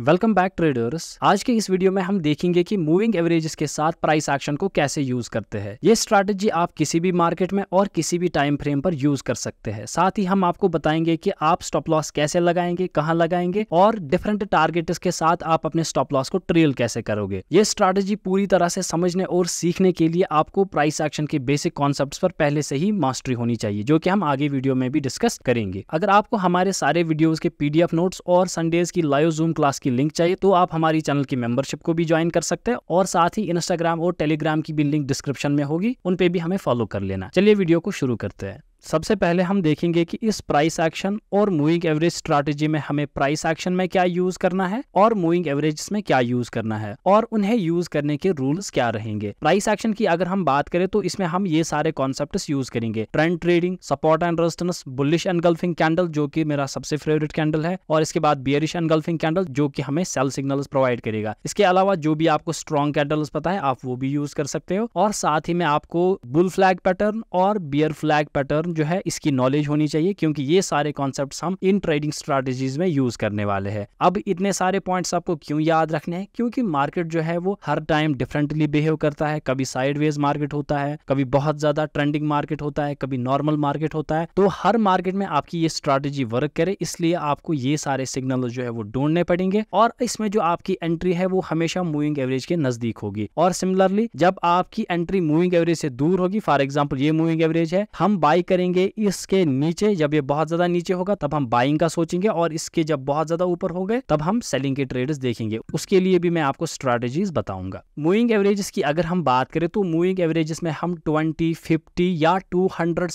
welcome back traders आज के इस वीडियो में हम देखेंगे कि मूविंग एवरेजेस के साथ प्राइस एक्शन को कैसे यूज करते हैं ये स्ट्रेटेजी आप किसी भी मार्केट में और किसी भी टाइम फ्रेम पर यूज कर सकते हैं साथ ही हम आपको बताएंगे कि आप स्टॉप लॉस कैसे लगाएंगे कहाँ लगाएंगे और डिफरेंट टारगेट के साथ आप अपने स्टॉप लॉस को ट्रेल कैसे करोगे ये स्ट्रैटेजी पूरी तरह से समझने और सीखने के लिए आपको प्राइस एक्शन के बेसिक कॉन्सेप्ट पर पहले से ही मास्टरी होनी चाहिए जो की हम आगे वीडियो में भी डिस्कस करेंगे अगर आपको हमारे सारे वीडियोज के पीडीएफ नोट्स और संडेज की लाइव जूम क्लास उसकी लिंक चाहिए तो आप हमारी चैनल की मेंबरशिप को भी ज्वाइन कर सकते हैं और साथ ही इंस्टाग्राम और टेलीग्राम की भी लिंक डिस्क्रिप्शन में होगी उन पे भी हमें फॉलो कर लेना चलिए वीडियो को शुरू करते हैं सबसे पहले हम देखेंगे कि इस प्राइस एक्शन और मूविंग एवरेज स्ट्रैटेजी में हमें प्राइस एक्शन में क्या यूज करना है और मूविंग एवरेज में क्या यूज करना है और उन्हें यूज करने के रूल्स क्या रहेंगे प्राइस एक्शन की अगर हम बात करें तो इसमें हम ये सारे कॉन्सेप्ट यूज करेंगे trend trading support and resistance bullish engulfing candle जो की मेरा सबसे फेवरेट कैंडल है और इसके बाद बियरिश एनगल्फिंग कैंडल जो की हमें सेल सिग्नल प्रोवाइड करेगा इसके अलावा जो भी आपको स्ट्रॉन्ग कैंडल्स पता है आप वो भी यूज कर सकते हो और साथ ही में आपको बुल फ्लैग पैटर्न और बियर फ्लैग पैटर्न कॉन्सेप्ट जो है इसकी नॉलेज होनी चाहिए क्योंकि ये सारे कॉन्सेप्ट हम इन ट्रेडिंग स्ट्रेटेजीज में यूज करने वाले हैं अब इतने सारे पॉइंट आपको क्यों याद रखने हैं क्योंकि मार्केट जो है वो हर टाइम डिफरेंटली बिहेव करता है कभी साइडवेज मार्केट होता है कभी बहुत ज्यादा ट्रेंडिंग मार्केट होता है कभी नॉर्मल मार्केट होता है तो हर मार्केट में आपकी ये स्ट्रेटेजी वर्क करे इसलिए आपको ये सारे सिग्नल जो है वो ढूंढने पड़ेंगे और इसमें जो आपकी एंट्री है वो हमेशा मूविंग एवरेज के नजदीक होगी और सिमिलरली जब आपकी एंट्री मूविंग एवरेज से दूर होगी फॉर एग्जाम्पल ये मूविंग एवरेज है हम बाई करें करेंगे इसके नीचे जब ये बहुत ज्यादा नीचे होगा तब हम बाइंग का सोचेंगे और इसके जब बहुत ज्यादा ऊपर हो गए तब हम सेलिंग के ट्रेड देखेंगे उसके लिए भी मैं आपको स्ट्रैटेजीज बताऊंगा मूविंग एवरेजेस की अगर हम बात करें तो मूविंग एवरेजेस में हम ट्वेंटी फिफ्टी या टू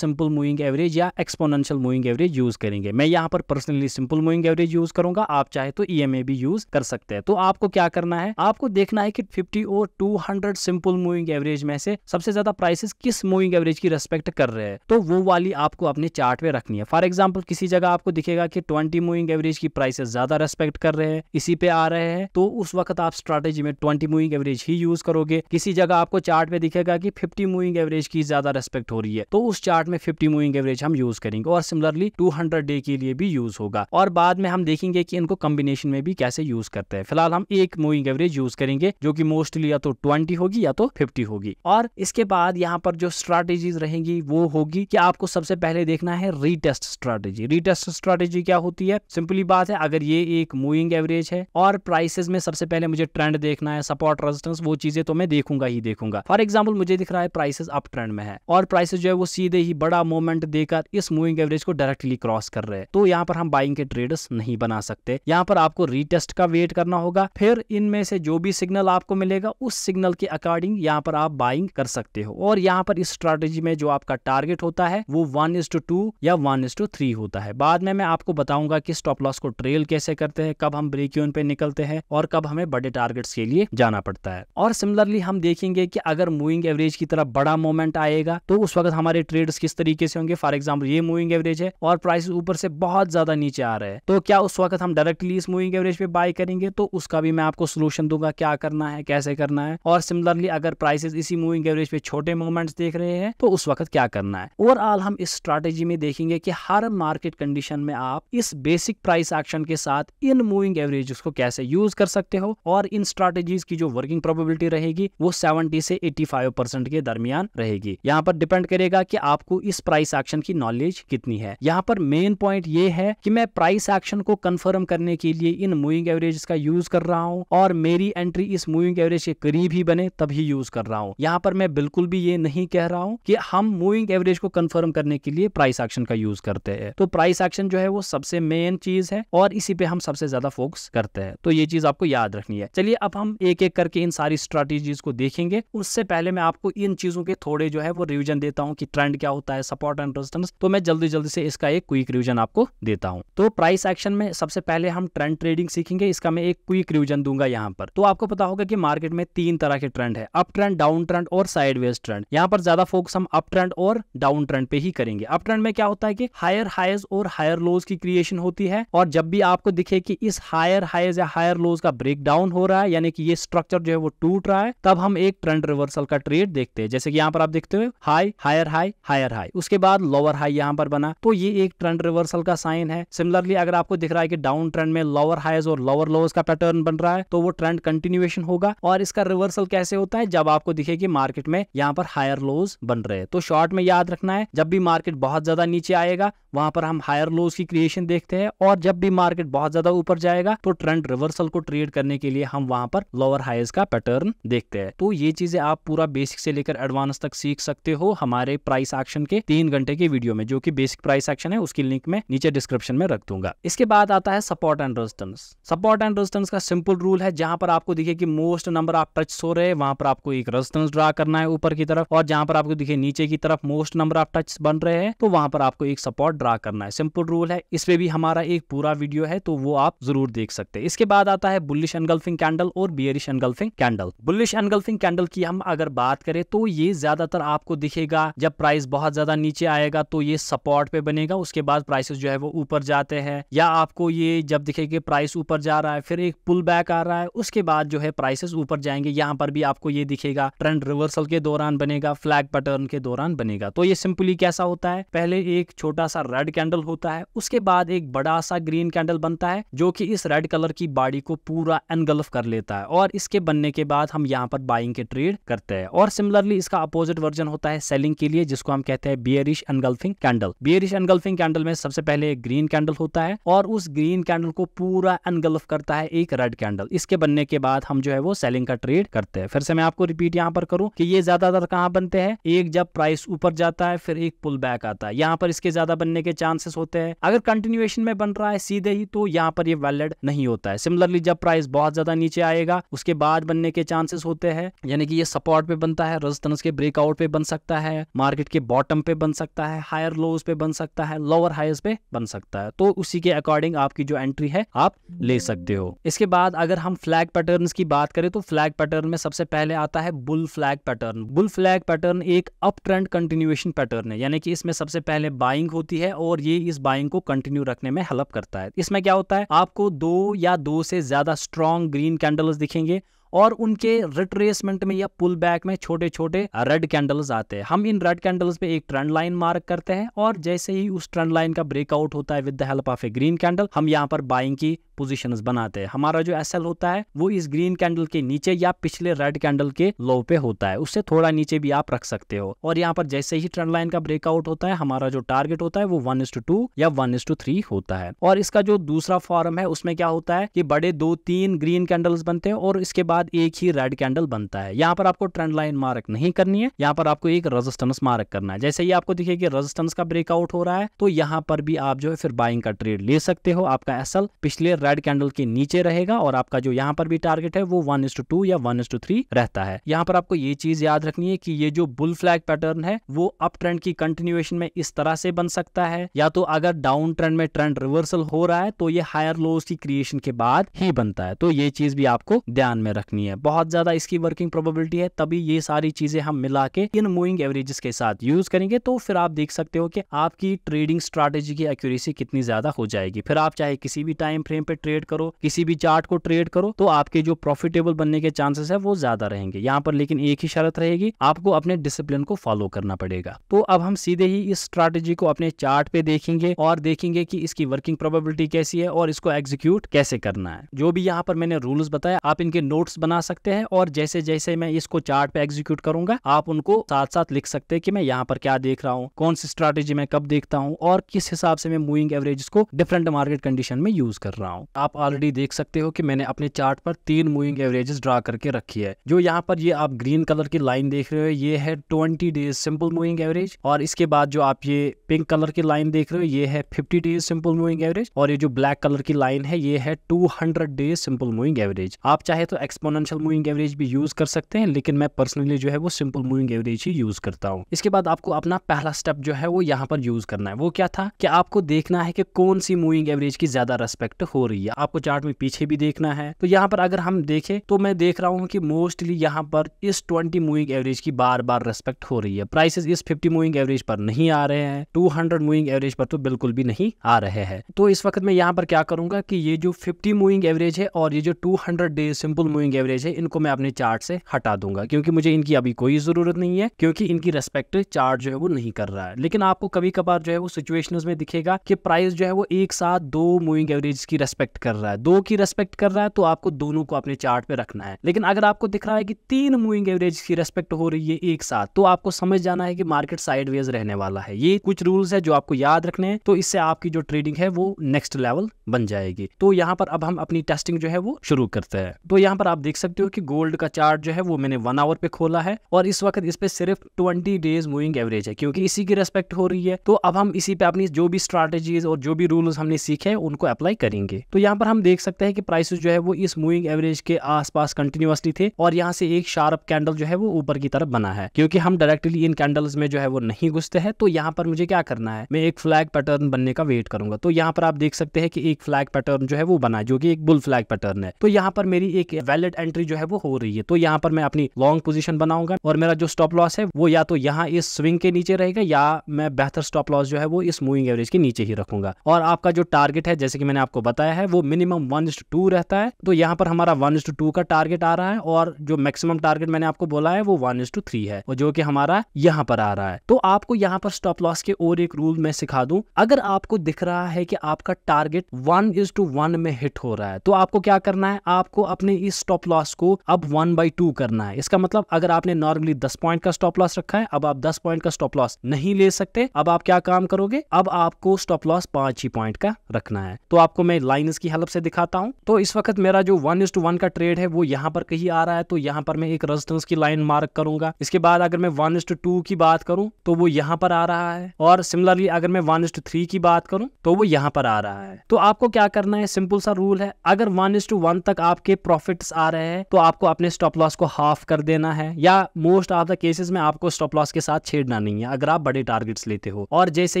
सिंपल मूविंग एवरेज या एक्सपोनशियल मूविंग एवरेज यूज करेंगे मैं यहाँ पर personally simple moving average use करूंगा आप चाहे तो ई e भी यूज कर सकते हैं तो आपको क्या करना है आपको देखना है कि 50 और 200 सिंपल मूविंग एवरेज में से सबसे ज्यादा प्राइसेस किस मूविंग एवरेज की रेस्पेक्ट कर रहे हैं तो वो वाली आपको अपने चार्ट में रखनी है फॉर एग्जाम्पल किसी जगह आपको दिखेगा कि ट्वेंटी मूविंग एवरेज की प्राइसेस ज्यादा रेस्पेक्ट कर रहे हैं इसी पे आ रहे हैं तो उस वक्त आप स्ट्रेटेजी में ट्वेंटी मूविंग एवरेज ही यूज करोगे किसी जगह आपको चार्ट में दिखेगा कि फिफ्टी मूविंग एवरेज की ज्यादा रेस्पेक्ट हो रही है तो उस चार्ट में फिफ्टी मूविंग एवरेज हम यूज करेंगे और सिमिलरली टू डे के लिए भी यूज होगा और बाद में हम देखेंगे कि इनको कॉम्बिनेशन में भी कैसे यूज करते हैं फिलहाल हम एक मूविंग एवरेज यूज करेंगे जो कि मोस्टली या तो ट्वेंटी होगी या तो फिफ्टी होगी और इसके बाद यहाँ पर जो स्ट्रेटेजी रहेंगी वो होगी कि आपको आपको सबसे पहले देखना है रीटेस्ट स्ट्रेटेजी रीटेस्ट स्ट्रेटेजी क्या होती है सिंपली बात है अगर ये एक मूविंग एवरेज है और प्राइसेस में सबसे पहले मुझे ट्रेंड देखना है सपोर्ट रेजिस्टेंस वो चीजें तो मैं देखूंगा ही देखूंगा फॉर एग्जाम्पल मुझे दिख रहा है प्राइसेस अप ट्रेंड में है और प्राइसेस जो है वो सीधे ही बड़ा मूवमेंट देकर इस मूविंग एवरेज को डायरेक्टली क्रॉस कर रहे हैं तो यहाँ पर हम बाइंग के ट्रेडर्स नहीं बना सकते यहाँ पर आपको रीटेस्ट का वेट करना होगा फिर इनमें से जो भी सिग्नल आपको मिलेगा उस सिग्नल के अकॉर्डिंग यहाँ पर आप बाइंग कर सकते हो और यहाँ पर इस स्ट्रेटेजी में जो आपका टारगेट होता है वो वन इज टू टू या वन इज टू थ्री होता है बाद में मैं आपको बताऊंगा कि स्टॉप लॉस को ट्रेल कैसे करते हैं कब हम ब्रेक यून पे निकलते हैं और कब हमें बड़े टारगेट्स के लिए जाना पड़ता है और सिमिलरली हम देखेंगे कि अगर मूविंग एवरेज की तरफ बड़ा मोमेंट आएगा तो उस वक्त हमारे ट्रेड्स किस तरीके से होंगे फॉर एग्जाम्पल ये मूविंग एवरेज है और प्राइस ऊपर से बहुत ज्यादा नीचे आ रहे हैं तो क्या उस वक्त हम डायरेक्टली इस मूविंग एवरेज पे बाय करेंगे तो उसका भी मैं आपको सोल्यूशन दूंगा क्या करना है कैसे करना है और सिमिलरली अगर प्राइसेस इसी मूविंग एवरेज पे छोटे मूवमेंट्स देख रहे हैं तो उस वक्त क्या करना है ओवरऑल हम इस स्ट्रैटेजी में देखेंगे कि हर मार्केट कंडीशन में आप इस बेसिक प्राइस एक्शन के साथ इन मूविंग एवरेज को कैसे यूज कर सकते हो और इन स्ट्रैटेजीज की जो वर्किंग प्रोबेबिलिटी रहेगी वो 70 से 85 परसेंट के दरमियान रहेगी यहाँ पर डिपेंड करेगा कि आपको इस प्राइस एक्शन की नॉलेज कितनी है यहाँ पर मेन पॉइंट ये है कि मैं प्राइस एक्शन को कन्फर्म करने के लिए इन मूविंग एवरेज का यूज कर रहा हूँ और मेरी एंट्री इस मूविंग एवरेज के करीब ही बने तभी यूज कर रहा हूँ यहाँ पर मैं बिल्कुल भी ये नहीं कह रहा हूँ कि हम मूविंग एवरेज को कंफर्म कन्फर्म करने के लिए प्राइस एक्शन का यूज करते हैं तो प्राइस एक्शन जो है वो सबसे मेन चीज है और इसी पे हम सबसे ज्यादा फोकस करते हैं तो ये चीज आपको याद रखनी है चलिए अब हम एक एक करके इन सारी स्ट्रेटेजीज को देखेंगे उससे पहले मैं आपको इन चीजों के थोड़े जो है वो रिविजन देता हूँ कि ट्रेंड क्या होता है सपोर्ट एंड रेजिस्टेंस तो मैं जल्दी जल्दी से इसका एक क्विक रिविजन आपको देता हूँ तो प्राइस एक्शन में सबसे पहले हम ट्रेंड ट्रेडिंग सीखेंगे इसका मैं एक क्विक रिविजन दूंगा यहाँ पर तो आपको पता होगा कि मार्केट में तीन तरह के ट्रेंड है अप ट्रेंड डाउन ट्रेंड और साइडवेज ट्रेंड यहाँ पर ज्यादा फोकस हम अप ट्रेंड और डाउन ट्रेंड पे ही करेंगे अप ट्रेंड में क्या होता है कि हायर हाइज और हायर लोज की क्रिएशन होती है और जब भी आपको दिखे कि इस हायर हाइज या हायर लोज का ब्रेक डाउन हो रहा है यानी कि ये स्ट्रक्चर जो है वो टूट रहा है तब हम एक ट्रेंड रिवर्सल का ट्रेड देखते हैं जैसे कि यहाँ पर आप देखते हो high higher high higher high उसके बाद लोअर हाई यहाँ पर बना तो ये एक ट्रेंड रिवर्सल का साइन है सिमिलरली अगर आपको दिख रहा है कि डाउन ट्रेंड में लोअर हाइज और लोअर लोज का पैटर्न बन रहा है तो वो ट्रेंड कंटिन्यूएशन होगा और इसका रिवर्सल कैसे होता है जब आपको दिखे कि मार्केट में यहाँ पर हायर लोज बन रहे हैं तो शॉर्ट में याद रखना है जब जब भी मार्केट बहुत ज़्यादा नीचे आएगा वहां पर हम हायर लोज की क्रिएशन देखते हैं और जब भी मार्केट बहुत ज़्यादा ऊपर जाएगा तो ट्रेंड रिवर्सल को ट्रेड करने के लिए हम वहां पर लोअर हाइज का पैटर्न देखते हैं तो ये चीज़ें आप पूरा बेसिक से लेकर एडवांस तक सीख सकते हो हमारे प्राइस एक्शन के तीन घंटे के वीडियो में जो की बेसिक प्राइस एक्शन है उसकी लिंक में नीचे डिस्क्रिप्शन में रख दूंगा इसके बाद आता है support and resistance support and resistance का सिंपल रूल है जहां पर आपको दिखे कि मोस्ट नंबर आप टच सो रहे हैं वहां पर आपको एक रेजिस्टेंस ड्रा करना है ऊपर की तरफ और जहां पर आपको दिखे नीचे की तरफ मोस्ट नंबर आप टच प्रोजेक्ट्स बन रहे हैं तो वहां पर आपको एक सपोर्ट ड्रा करना है सिंपल रूल है इसमें भी हमारा एक पूरा वीडियो है तो वो आप जरूर देख सकते हैं इसके बाद आता है बुलिश एनगल्फिंग कैंडल और bearish engulfing candle bullish engulfing candle की हम अगर बात करें तो ये ज्यादातर आपको दिखेगा जब प्राइस बहुत ज्यादा नीचे आएगा तो ये सपोर्ट पे बनेगा उसके बाद प्राइसेस जो है वो ऊपर जाते हैं या आपको ये जब दिखेगी प्राइस ऊपर जा रहा है फिर एक पुल बैक आ रहा है उसके बाद जो है प्राइसेस ऊपर जाएंगे यहाँ पर भी आपको ये दिखेगा ट्रेंड रिवर्सल के दौरान बनेगा फ्लैग पैटर्न के दौरान बनेगा तो ये सिंपली कैसा होता है पहले एक छोटा सा रेड कैंडल होता है उसके बाद एक बड़ा सा ग्रीन कैंडल बनता है जो कि इस रेड कलर की बॉडी को पूरा एनगल्फ कर लेता है और इसके बनने के बाद हम यहाँ पर बाइंग के ट्रेड करते हैं और सिमिलरली इसका अपोजिट वर्जन होता है सेलिंग के लिए जिसको हम कहते हैं bearish engulfing candle bearish engulfing candle में सबसे पहले एक ग्रीन कैंडल होता है और उस ग्रीन कैंडल को पूरा एनगल्फ करता है एक रेड कैंडल इसके बनने के बाद हम जो है वो सेलिंग का ट्रेड करते हैं फिर से मैं आपको रिपीट यहाँ पर करूँ की ये ज्यादातर कहाँ बनते हैं एक जब प्राइस ऊपर जाता है फिर एक एक पुल बैक आता है यहाँ पर इसके ज्यादा बनने के चांसेस होते हैं अगर कंटिन्यूएशन में बन रहा है सीधे ही तो यहाँ पर ये वैलिड नहीं होता है सिमिलरली जब प्राइस बहुत ज्यादा नीचे आएगा उसके बाद बनने के चांसेस होते हैं यानी कि ये सपोर्ट पे बनता है रजतनस के ब्रेकआउट पे बन सकता है मार्केट के बॉटम पे बन सकता है हायर लोज पे बन सकता है लोअर हाइस पे बन सकता है तो उसी के अकॉर्डिंग आपकी जो एंट्री है आप ले सकते हो इसके बाद अगर हम फ्लैग पैटर्न की बात करें तो फ्लैग पैटर्न में सबसे पहले आता है bull flag pattern bull flag pattern एक अप ट्रेंड कंटिन्यूएशन पैटर्न है यानी कि इसमें सबसे पहले बाइंग होती है और ये इस बाइंग को कंटिन्यू रखने में हेल्प करता है इसमें क्या होता है आपको दो या दो से ज्यादा स्ट्रॉन्ग ग्रीन कैंडल्स दिखेंगे और उनके रिट्रेसमेंट में या पुल बैक में छोटे छोटे रेड कैंडल्स आते हैं हम इन रेड कैंडल्स पे एक ट्रेंड लाइन मार्क करते हैं और जैसे ही उस ट्रेंड लाइन का ब्रेकआउट होता है with the help of a green candle हम यहाँ पर बाइंग की पोजीशंस बनाते हैं हमारा जो एस होता है वो इस ग्रीन कैंडल के नीचे या पिछले रेड कैंडल के लो पे होता है उससे थोड़ा नीचे भी आप रख सकते हो और यहाँ पर जैसे ही ट्रेंड लाइन का ब्रेकआउट होता है हमारा जो टारगेट होता है वो वन इस टू टू या वन इस टू थ्री होता है और इसका जो दूसरा फॉर्म है उसमें क्या होता है कि बड़े दो तीन ग्रीन कैंडल्स बनते हैं और इसके बाद एक ही रेड कैंडल बनता है यहाँ पर आपको ट्रेंड लाइन मार्क नहीं करनी है यहाँ पर आपको एक रजिस्टेंस मार्क करना है जैसे ही आपको दिखे की रजिस्टेंस का ब्रेकआउट हो रहा है तो यहाँ पर भी आप जो है फिर बाइंग का ट्रेड ले सकते हो आपका एसल पिछले रेड कैंडल के नीचे रहेगा और आपका जो यहाँ पर भी टारगेट है वो वन इस टू टू या वन इस टू थ्री रहता है यहाँ पर आपको ये चीज याद रखनी है कि ये जो बुल फ्लैग पैटर्न है वो अप ट्रेंड की कंटिन्यूएशन में इस तरह से बन सकता है या तो अगर डाउन ट्रेंड में ट्रेंड रिवर्सल हो रहा है तो ये हायर लोज की क्रिएशन के बाद ही बनता है तो ये चीज भी आपको ध्यान में रखनी है बहुत ज्यादा इसकी वर्किंग प्रोबेबिलिटी है तभी ये सारी चीजें हम मिला के इन मूविंग एवरेजेस के साथ यूज करेंगे तो फिर आप देख सकते हो कि आपकी ट्रेडिंग स्ट्रेटेजी की एक्यूरेसी कितनी ज्यादा हो जाएगी फिर आप चाहे किसी भी टाइम फ्रेम पे ट्रेड करो किसी भी चार्ट को ट्रेड करो तो आपके जो प्रॉफिटेबल बनने के चांसेस है वो ज्यादा रहेंगे यहाँ पर लेकिन एक ही शर्त रहेगी आपको अपने डिसिप्लिन को फॉलो करना पड़ेगा तो अब हम सीधे ही इस स्ट्रेटेजी को अपने चार्ट पे देखेंगे और देखेंगे कि इसकी वर्किंग प्रोबेबिलिटी कैसी है और इसको एग्जीक्यूट कैसे करना है जो भी यहाँ पर मैंने रूल्स बताया आप इनके नोट्स बना सकते हैं और जैसे जैसे मैं इसको चार्ट पे एग्जीक्यूट करूंगा आप उनको साथ साथ लिख सकते हैं कि मैं यहाँ पर क्या देख रहा हूँ कौन सी स्ट्रेटेजी मैं कब देखता हूँ और किस हिसाब से मैं मूविंग एवरेज को डिफरेंट मार्केट कंडीशन में यूज कर रहा हूँ हूँ आप ऑलरेडी देख सकते हो कि मैंने अपने चार्ट पर तीन मूविंग एवरेजेस ड्रा करके रखी है जो यहाँ पर ये आप ग्रीन कलर की लाइन देख रहे हो ये है twenty days simple moving average और इसके बाद जो आप ये पिंक कलर की लाइन देख रहे हो ये है fifty days simple moving average और ये जो ब्लैक कलर की लाइन है ये है two hundred days simple moving average आप चाहे तो एक्सपोनशियल मूविंग एवरेज भी यूज कर सकते हैं लेकिन मैं पर्सनली जो है वो सिंपल मूविंग एवरेज ही यूज करता हूँ इसके बाद आपको अपना पहला स्टेप जो है वो यहाँ पर यूज करना है वो क्या था कि आपको देखना है कि कौन सी मूविंग एवरेज की ज्यादा रेस्पेक्ट हो रही रही है आपको चार्ट में पीछे भी देखना है तो यहाँ पर अगर हम देखें तो मैं देख रहा हूँ कि मोस्टली यहाँ पर इस 20 मूविंग एवरेज की बार बार रेस्पेक्ट हो रही है प्राइसेस इस 50 मूविंग एवरेज पर नहीं आ रहे हैं 200 हंड्रेड मूविंग एवरेज पर तो बिल्कुल भी नहीं आ रहे हैं तो इस वक्त मैं यहाँ पर क्या करूंगा कि ये जो फिफ्टी मूविंग एवरेज है और ये जो two hundred simple moving average है इनको मैं अपने चार्ट से हटा दूंगा क्योंकि मुझे इनकी अभी कोई जरूरत नहीं है क्योंकि इनकी रेस्पेक्ट चार्ट जो है वो नहीं कर रहा है लेकिन आपको कभी कभार जो है वो सिचुएशन में दिखेगा कि प्राइस जो है वो एक साथ दो मूविंग एवरेज की रेस्पेक्ट रेस्पेक्ट कर रहा है दो की रेस्पेक्ट कर रहा है तो आपको दोनों को अपने चार्ट पे रखना है लेकिन अगर आपको दिख रहा है कि तीन मूविंग एवरेज की रेस्पेक्ट हो रही है एक साथ तो आपको समझ जाना है कि मार्केट साइडवेज रहने वाला है ये कुछ रूल्स है जो आपको याद रखने हैं तो इससे आपकी जो ट्रेडिंग है वो नेक्स्ट लेवल बन जाएगी तो यहाँ पर अब हम अपनी टेस्टिंग जो है वो शुरू करते हैं तो यहाँ पर आप देख सकते हो कि गोल्ड का चार्ट जो है वो मैंने वन आवर पे खोला है और इस वक्त इस पे सिर्फ ट्वेंटी डेज मूविंग एवरेज है क्योंकि इसी की रेस्पेक्ट हो रही है तो अब हम इसी पे अपनी जो भी स्ट्रेटेजीज और जो भी रूल्स हमने सीखे उनको अप्लाई करेंगे तो यहाँ पर हम देख सकते हैं कि प्राइसेस जो है वो इस मूविंग एवरेज के आसपास कंटिन्यूसली थे और यहाँ से एक शार्प कैंडल जो है वो ऊपर की तरफ बना है क्योंकि हम डायरेक्टली इन कैंडल्स में जो है वो नहीं घुसते हैं तो यहाँ पर मुझे क्या करना है मैं एक फ्लैग पैटर्न बनने का वेट करूंगा तो यहाँ पर आप देख सकते हैं कि एक फ्लैग पैटर्न जो है वो बना जो की एक बुल फ्लैग पैटर्न है तो यहाँ पर मेरी एक वैलिड एंट्री जो है वो हो रही है तो यहाँ पर मैं अपनी लॉन्ग पोजिशन बनाऊंगा और मेरा जो स्टॉप लॉस है वो या तो यहाँ इस स्विंग के नीचे रहेगा या मैं बेहतर स्टॉप लॉस जो है वो इस मूविंग एवरेज के नीचे ही रखूंगा और आपका जो टारगेट है जैसे कि मैंने आपको बताया है है वो मिनिमम वन टू रहता है तो यहाँ पर हमारा वन टू का टारगेट आ रहा है और जो मैक्सिमम टारगेट मैंने आपको बोला है वो वन टू थ्री है और जो कि हमारा यहाँ पर आ रहा है तो आपको यहाँ पर स्टॉप लॉस के और एक रूल में सिखा दू अगर आपको दिख रहा है कि आपका target one is to one में हिट हो रहा है तो आपको क्या करना है आपको अपने इस स्टॉप लॉस को अब वन बाई टू करना है इसका मतलब अगर आपने नॉर्मली दस पॉइंट का स्टॉप लॉस रखा है अब आप दस पॉइंट का स्टॉप लॉस नहीं ले सकते अब आप क्या काम करोगे अब आपको स्टॉप लॉस पांच ही पॉइंट का रखना है तो आपको मैं लाइन माइनस की हेल्प से दिखाता हूँ तो इस वक्त मेरा जो वन इज टू वन का ट्रेड है वो यहाँ पर कहीं आ रहा है तो यहाँ पर मैं एक रजिस्टेंस की लाइन मार्क करूंगा इसके बाद अगर मैं वन इज टू की बात करूँ तो वो यहाँ पर आ रहा है और सिमिलरली अगर मैं वन इज टू थ्री की बात करूँ तो वो यहाँ पर आ रहा है तो आपको क्या करना है सिंपल सा रूल है अगर वन इज टू वन तक आपके प्रॉफिट आ रहे हैं तो आपको अपने स्टॉप लॉस को हाफ कर देना है या मोस्ट ऑफ द केसेस में आपको स्टॉप लॉस के साथ छेड़ना नहीं है अगर आप बड़े टारगेट्स लेते हो और जैसे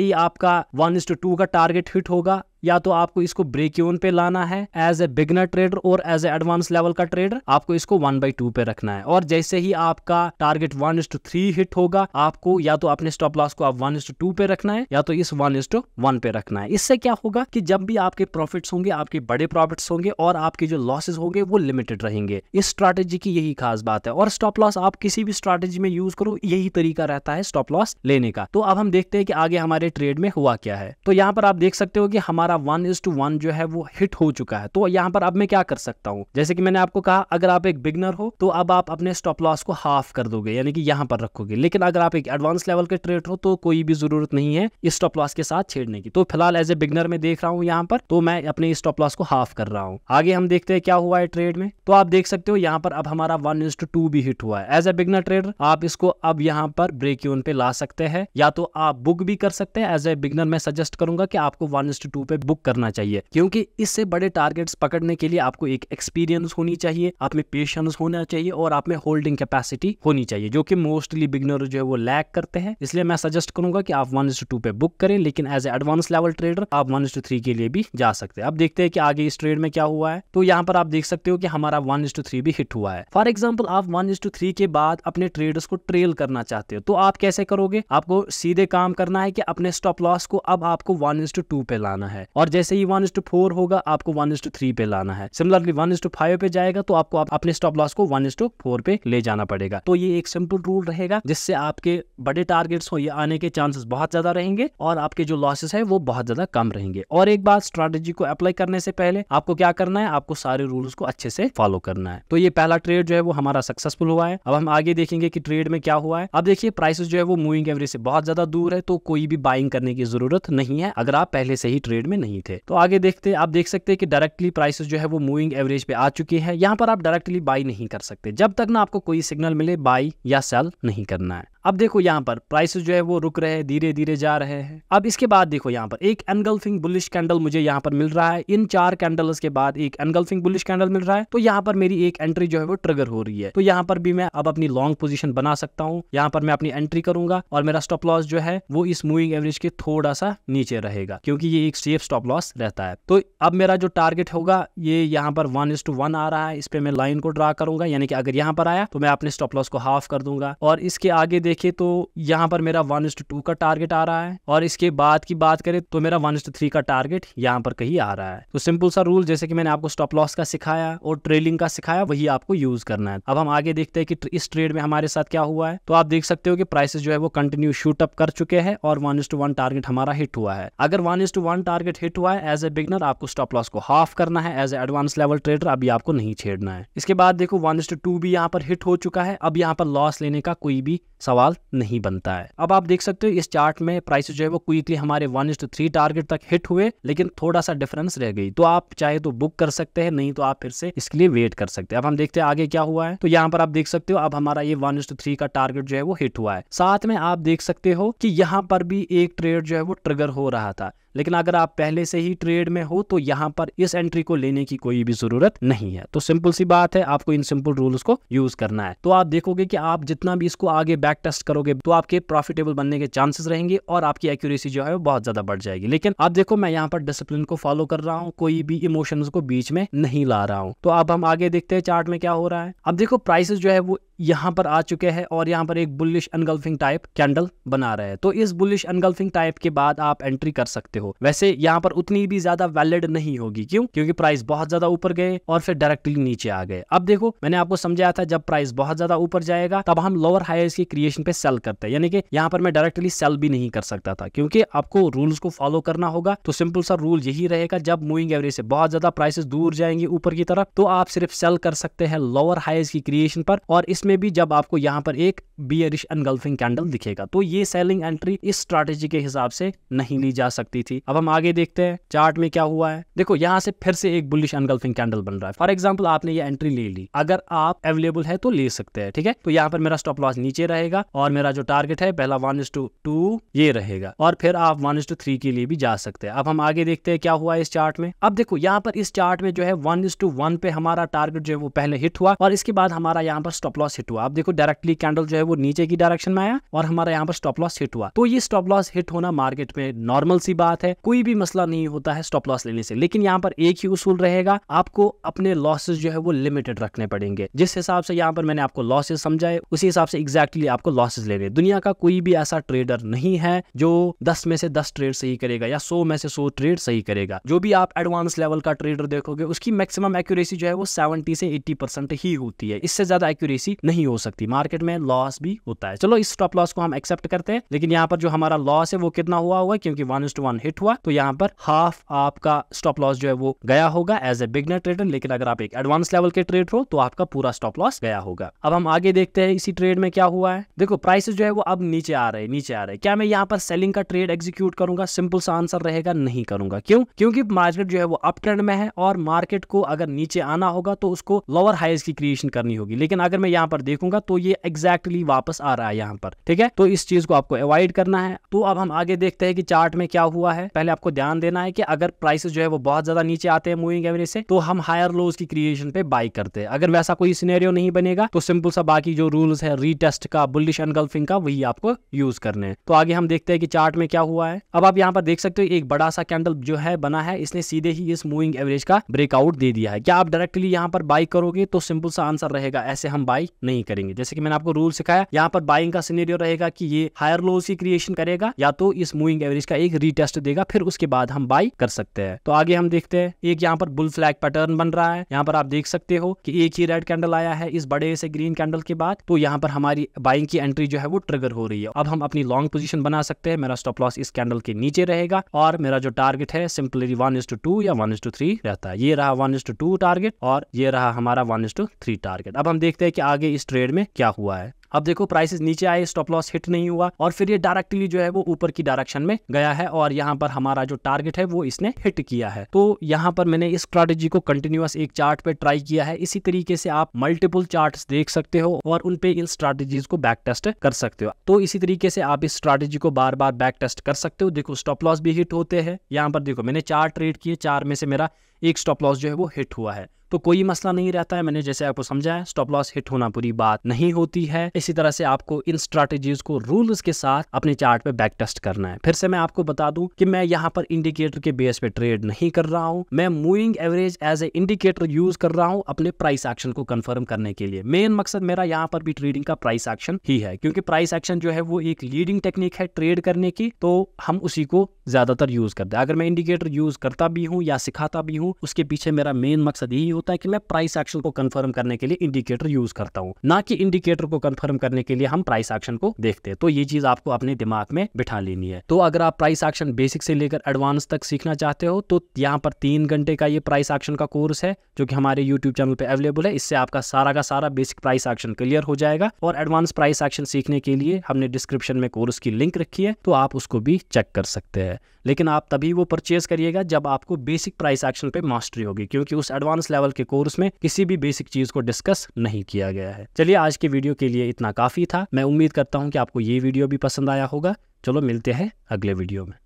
ही आपका वन इज टू टू का टारगेट हिट होगा या तो आपको इसको ब्रेक इवन पे लाना है एज ए बिगनर ट्रेडर और एज ए एडवांस लेवल का ट्रेडर आपको इसको वन बाई टू पे रखना है और जैसे ही आपका target one is to three hit होगा आपको या तो अपने स्टॉप लॉस को आप वन इज टू टू पे रखना है या तो इस वन इज टू वन पे रखना है इससे क्या होगा कि जब भी आपके प्रॉफिट होंगे आपके बड़े प्रॉफिट होंगे और आपके जो लॉसेज होंगे वो लिमिटेड रहेंगे इस स्ट्रेटेजी की यही खास बात है और स्टॉप लॉस आप किसी भी स्ट्रेटेजी में यूज करो यही तरीका रहता है स्टॉप लॉस लेने का तो अब हम देखते हैं कि आगे हमारे ट्रेड में हुआ क्या है तो यहाँ पर आप देख सकते हो कि हमारा हमारा वन इज टू वन जो है वो हिट हो चुका है तो यहाँ पर अब मैं क्या कर सकता हूँ जैसे कि मैंने आपको कहा अगर आप एक बिगनर हो तो अब आप अपने स्टॉप लॉस को हाफ कर दोगे यानी कि यहाँ पर रखोगे लेकिन अगर आप एक एडवांस लेवल के ट्रेड हो तो कोई भी जरूरत नहीं है इस स्टॉप लॉस के साथ छेड़ने की तो फिलहाल एज ए बिगनर में देख रहा हूँ यहाँ पर तो मैं अपने स्टॉप लॉस को हाफ कर रहा हूँ आगे हम देखते हैं क्या हुआ है ट्रेड में तो आप देख सकते हो यहाँ पर अब हमारा वन इज टू टू भी हिट हुआ है एज ए बिगनर ट्रेडर आप इसको अब यहाँ पर ब्रेक यून पे ला सकते हैं या तो आप बुक भी कर सकते हैं एज ए बिगनर मैं सजेस्ट करूंगा कि आपको वन इज टू टू पे टिकट बुक करना चाहिए क्योंकि इससे बड़े टारगेट्स पकड़ने के लिए आपको एक एक्सपीरियंस होनी चाहिए आप में पेशेंस होना चाहिए और आप में होल्डिंग कैपेसिटी होनी चाहिए जो कि मोस्टली बिगनर जो है वो लैक करते हैं इसलिए मैं सजेस्ट करूंगा कि आप वन टू पे बुक करें लेकिन as a advance level trader आप वन थ्री के लिए भी जा सकते हैं अब देखते हैं कि आगे इस ट्रेड में क्या हुआ है तो यहाँ पर आप देख सकते हो कि हमारा वन थ्री भी हिट हुआ है फॉर एग्जाम्पल आप वन थ्री के बाद अपने ट्रेडर्स को ट्रेल करना चाहते हो तो आप कैसे करोगे आपको सीधे काम करना है कि अपने स्टॉप लॉस को अब आपको वन टू पे लाना है है और जैसे ही वन फोर होगा आपको वन थ्री पे लाना है सिमिलरली वन फाइव पे जाएगा तो आपको आप अपने स्टॉप लॉस को वन फोर पे ले जाना पड़ेगा तो ये एक सिंपल रूल रहेगा जिससे आपके बड़े टारगेट्स हो ये आने के चांसेस बहुत ज्यादा रहेंगे और आपके जो लॉसेस है वो बहुत ज्यादा कम रहेंगे और एक बात स्ट्रेटेजी को अप्लाई करने से पहले आपको क्या करना है आपको सारे रूल्स को अच्छे से फॉलो करना है तो ये पहला ट्रेड जो है वो हमारा सक्सेसफुल हुआ है अब हम आगे देखेंगे कि ट्रेड में क्या हुआ है अब देखिए प्राइसेस जो है वो मूविंग एवरेज से बहुत ज्यादा दूर है तो कोई भी बाइंग करने की जरूरत नहीं है अगर आप पहले से ही ट्रेड में में नहीं थे तो आगे देखते आप देख सकते हैं कि डायरेक्टली प्राइसेस जो है वो मूविंग एवरेज पे आ चुकी है यहाँ पर आप डायरेक्टली बाई नहीं कर सकते जब तक ना आपको कोई सिग्नल मिले बाई या सेल नहीं करना है अब देखो यहाँ पर प्राइसेस जो है वो रुक रहे हैं धीरे धीरे जा रहे हैं अब इसके बाद देखो यहाँ पर एक एनगल्फिंग बुलिश कैंडल मुझे यहाँ पर मिल रहा है इन चार कैंडल्स के बाद एक एनगल्फिंग बुलिश कैंडल मिल रहा है तो यहाँ पर मेरी एक एंट्री जो है वो ट्रिगर हो रही है तो यहाँ पर भी मैं अब अपनी लॉन्ग पोजिशन बना सकता हूँ यहाँ पर मैं अपनी एंट्री करूंगा और मेरा स्टॉप लॉस जो है वो इस मूविंग एवरेज के थोड़ा सा नीचे रहेगा क्योंकि ये एक सेफ स्टॉप लॉस रहता है तो अब मेरा जो टारगेट होगा ये यहाँ पर वन टू वन आ रहा है इस पर मैं लाइन को ड्रा करूंगा यानी कि अगर यहाँ पर आया तो मैं अपने स्टॉप लॉस को हाफ कर दूंगा और इसके आगे देख देखे तो यहाँ पर मेरा वन टू का टारगेट आ रहा है और इसके बाद की बात करें तो मेरा वन थ्री का टारगेट यहाँ पर कहीं आ रहा है तो सिंपल सा रूल जैसे कि मैंने आपको स्टॉप लॉस का सिखाया और ट्रेलिंग का सिखाया वही आपको यूज करना है अब हम आगे देखते हैं कि इस ट्रेड में हमारे साथ क्या हुआ है तो आप देख सकते हो कि प्राइसेस जो है वो कंटिन्यू शूट अप कर चुके हैं और वन टू वन टारगेट हमारा हिट हुआ है अगर one to one target hit हुआ है एज ए बिगनर आपको स्टॉप लॉस को हाफ करना है as a advance level trader अभी आपको नहीं छेड़ना है इसके बाद देखो वन टू भी यहाँ पर हिट हो चुका है अब यहाँ पर लॉस लेने का कोई भी सवाल सवाल नहीं बनता है अब आप देख सकते हो इस चार्ट में प्राइस जो है वो क्विकली हमारे वन इंस थ्री टारगेट तक हिट हुए लेकिन थोड़ा सा डिफरेंस रह गई तो आप चाहे तो बुक कर सकते हैं नहीं तो आप फिर से इसके लिए वेट कर सकते हैं अब हम देखते हैं आगे क्या हुआ है तो यहाँ पर आप देख सकते हो अब हमारा ये वन थ्री का टारगेट जो है वो हिट हुआ है साथ में आप देख सकते हो कि यहाँ पर भी एक ट्रेड जो है वो ट्रिगर हो रहा था लेकिन अगर आप पहले से ही ट्रेड में हो तो यहाँ पर इस एंट्री को लेने की कोई भी जरूरत नहीं है तो सिंपल सी बात है आपको इन सिंपल रूल्स को यूज करना है तो आप देखोगे कि आप जितना भी इसको आगे बैक टेस्ट करोगे तो आपके प्रॉफिटेबल बनने के चांसेस रहेंगे और आपकी एक्यूरेसी जो है वो बहुत ज्यादा बढ़ जाएगी लेकिन आप देखो मैं यहाँ पर डिसिप्लिन को फॉलो कर रहा हूँ कोई भी इमोशन को बीच में नहीं ला रहा हूँ तो अब हम आगे देखते हैं चार्ट में क्या हो रहा है अब देखो प्राइसेस जो है वो यहाँ पर आ चुके हैं और यहाँ पर एक बुलिश अनगल्फिंग टाइप कैंडल बना रहे हैं तो इस बुलिश अनगल्फिंग टाइप के बाद आप एंट्री कर सकते हो हो वैसे यहाँ पर उतनी भी ज्यादा वैलिड नहीं होगी क्यों क्योंकि प्राइस बहुत ज्यादा ऊपर गए और फिर डायरेक्टली नीचे आ गए अब देखो मैंने आपको समझाया था जब प्राइस बहुत ज्यादा ऊपर जाएगा तब हम लोअर हायर्स की क्रिएशन पे सेल करते हैं यानी कि यहाँ पर मैं डायरेक्टली सेल भी नहीं कर सकता था क्योंकि आपको रूल्स को फॉलो करना होगा तो सिंपल सा रूल यही रहेगा जब मूविंग एवरेज से बहुत ज्यादा प्राइसेस दूर जाएंगे ऊपर की तरफ तो आप सिर्फ सेल कर सकते हैं लोअर हाइज की क्रिएशन पर और इसमें भी जब आपको यहाँ पर एक बियरिश अनगल्फिंग कैंडल दिखेगा तो ये सेलिंग एंट्री इस स्ट्रेटेजी के हिसाब से नहीं ली जा सकती थी थी अब हम आगे देखते हैं चार्ट में क्या हुआ है देखो यहाँ से फिर से एक बुलिश अनगल्फिंग कैंडल बन रहा है फॉर एग्जाम्पल आपने ये एंट्री ले ली अगर आप अवेलेबल है तो ले सकते हैं ठीक है तो यहाँ पर मेरा स्टॉप लॉस नीचे रहेगा और मेरा जो टारगेट है पहला वन इज टू टू ये रहेगा और फिर आप वन इज टू थ्री के लिए भी जा सकते हैं अब हम आगे देखते हैं क्या हुआ इस चार्ट में अब देखो यहाँ पर इस चार्ट में जो है वन इज टू वन पे हमारा टारगेट जो है वो पहले हिट हुआ और इसके बाद हमारा यहाँ पर स्टॉप लॉस हिट हुआ अब देखो डायरेक्टली कैंडल जो है वो नीचे की डायरेक्शन में आया और हमारा यहाँ पर स्टॉप लॉस हिट हुआ तो ये स्टॉप लॉस हिट होना मार्केट में नॉर्मल सी बात है कोई भी मसला नहीं होता है स्टॉप लॉस लेने से लेकिन यहाँ पर एक ही उसूल रहेगा आपको अपने लॉसेज जो है वो लिमिटेड रखने पड़ेंगे जिस हिसाब से यहाँ पर मैंने आपको लॉसेज समझाए उसी हिसाब से एग्जैक्टली आपको लॉसेज लेने दुनिया का कोई भी ऐसा ट्रेडर नहीं है जो दस में से दस ट्रेड सही करेगा या सौ में से सौ ट्रेड सही करेगा जो भी आप एडवांस लेवल का ट्रेडर देखोगे उसकी मैक्सिमम एक्यूरेसी जो है वो सेवेंटी से एट्टी परसेंट ही होती है इससे ज्यादा एक्यूरेसी नहीं हो सकती मार्केट में लॉस भी होता है चलो इस स्टॉप लॉस को हम एक्सेप्ट करते हैं लेकिन यहाँ पर जो हमारा लॉस है वो कितना हुआ हुआ क्योंकि one is to one hit हुआ तो यहाँ पर हाफ आपका स्टॉप लॉस जो है वो गया होगा एज ए बिगनर ट्रेडर लेकिन अगर आप एक एडवांस लेवल के ट्रेड हो तो आपका पूरा स्टॉप लॉस गया होगा अब हम आगे देखते हैं इसी ट्रेड में क्या हुआ है देखो प्राइसेस जो है वो अब नीचे आ रहे नीचे आ रहे क्या मैं यहाँ पर सेलिंग का ट्रेड एग्जीक्यूट करूंगा सिंपल सा आंसर रहेगा नहीं करूंगा क्यों क्योंकि मार्केट जो है वो अप ट्रेंड में है और मार्केट को अगर नीचे आना होगा तो उसको लोअर हाइज की क्रिएशन करनी होगी लेकिन अगर मैं यहाँ पर देखूंगा तो ये एग्जैक्टली वापस आ रहा है यहाँ पर ठीक है तो इस चीज को आपको अवॉइड करना है तो अब हम आगे देखते हैं कि चार्ट में क्या हुआ हुआ है पहले आपको ध्यान देना है कि अगर प्राइसेस जो है वो बहुत ज्यादा नीचे आते हैं मूविंग एवरेज से तो हम हायर लोज की क्रिएशन पे बाई करते हैं अगर वैसा कोई सिनेरियो नहीं बनेगा तो सिंपल सा बाकी जो रूल्स है रीटेस्ट का बुलिश एनगल्फिंग का वही आपको यूज करने हैं तो आगे हम देखते हैं कि चार्ट में क्या हुआ है अब आप यहाँ पर देख सकते हो एक बड़ा सा कैंडल जो है बना है इसने सीधे ही इस मूविंग एवरेज का ब्रेकआउट दे दिया है क्या आप डायरेक्टली यहाँ पर बाई करोगे तो सिंपल सा आंसर रहेगा ऐसे हम बाई नहीं करेंगे जैसे कि मैंने आपको रूल सिखाया यहाँ पर बाइंग का सीनेरियो रहेगा कि ये हायर लोज की क्रिएशन करेगा या तो इस मूविंग एवरेज का एक रीटेस्ट देगा फिर उसके बाद हम बाई कर सकते हैं तो आगे हम देखते हैं एक यहाँ पर बुल फ्लैग पैटर्न बन रहा है यहाँ पर आप देख सकते हो कि एक ही रेड कैंडल आया है इस बड़े से ग्रीन कैंडल के बाद तो यहाँ पर हमारी बाइंग की एंट्री जो है वो ट्रिगर हो रही है अब हम अपनी लॉन्ग पोजिशन बना सकते हैं मेरा स्टॉप लॉस इस कैंडल के नीचे रहेगा और मेरा जो टारगेट है सिंपली वन या वन रहता है ये रहा वन टारगेट और ये रहा हमारा वन टारगेट अब हम देखते हैं कि आगे इस ट्रेड में क्या हुआ है अब देखो प्राइसेस नीचे आए स्टॉप लॉस हिट नहीं हुआ और फिर ये डायरेक्टली जो है वो ऊपर की डायरेक्शन में गया है और यहाँ पर हमारा जो टारगेट है वो इसने हिट किया है तो यहाँ पर मैंने इस स्ट्रेटेजी को कंटिन्यूस एक चार्ट पे ट्राई किया है इसी तरीके से आप मल्टीपल चार्ट देख सकते हो और उनपे इन स्ट्रैटेजीज को बैक टेस्ट कर सकते हो तो इसी तरीके से आप इस स्ट्रेटेजी को बार बार बैक टेस्ट कर सकते हो देखो स्टॉप लॉस भी हिट होते हैं यहाँ पर देखो मैंने चार ट्रेड किए चार में से मेरा एक स्टॉप लॉस जो है वो हिट हुआ है तो कोई मसला नहीं रहता है मैंने जैसे आपको समझाया स्टॉप लॉस हिट होना पूरी बात नहीं होती है इसी तरह से आपको इन स्ट्रेटेजीज को रूल्स के साथ अपने चार्ट पे बैक टेस्ट करना है फिर से मैं आपको बता दूं कि मैं यहाँ पर इंडिकेटर के बेस पे ट्रेड नहीं कर रहा हूँ मैं moving average as a indicator use कर रहा हूँ अपने प्राइस एक्शन को कंफर्म करने के लिए मेन मकसद मेरा यहाँ पर भी ट्रेडिंग का प्राइस एक्शन ही है क्योंकि प्राइस एक्शन जो है वो एक लीडिंग टेक्निक है ट्रेड करने की तो हम उसी को ज्यादातर यूज करते हैं अगर मैं इंडिकेटर यूज करता भी हूँ या सिखाता भी हूँ उसके पीछे मेरा मेन मकसद यही होता होता है कि मैं प्राइस एक्शन को कंफर्म करने के लिए इंडिकेटर यूज करता हूँ ना कि इंडिकेटर को कंफर्म करने के लिए हम प्राइस एक्शन को देखते हैं तो ये चीज आपको अपने दिमाग में बिठा लेनी है तो अगर आप प्राइस एक्शन बेसिक से लेकर एडवांस तक सीखना चाहते हो तो यहाँ पर तीन घंटे का ये प्राइस एक्शन का कोर्स है जो कि हमारे यूट्यूब चैनल पर अवेलेबल है इससे आपका सारा का सारा बेसिक प्राइस एक्शन क्लियर हो जाएगा और एडवांस प्राइस एक्शन सीखने के लिए हमने डिस्क्रिप्शन में कोर्स की लिंक रखी है तो आप उसको भी चेक कर सकते हैं लेकिन आप तभी वो परचेज करिएगा जब आपको बेसिक प्राइस एक्शन पे मास्टरी होगी क्योंकि उस एडवांस लेवल के कोर्स में किसी भी बेसिक चीज को डिस्कस नहीं किया गया है चलिए आज के वीडियो के लिए इतना काफी था मैं उम्मीद करता हूँ कि आपको ये वीडियो भी पसंद आया होगा चलो मिलते हैं अगले वीडियो में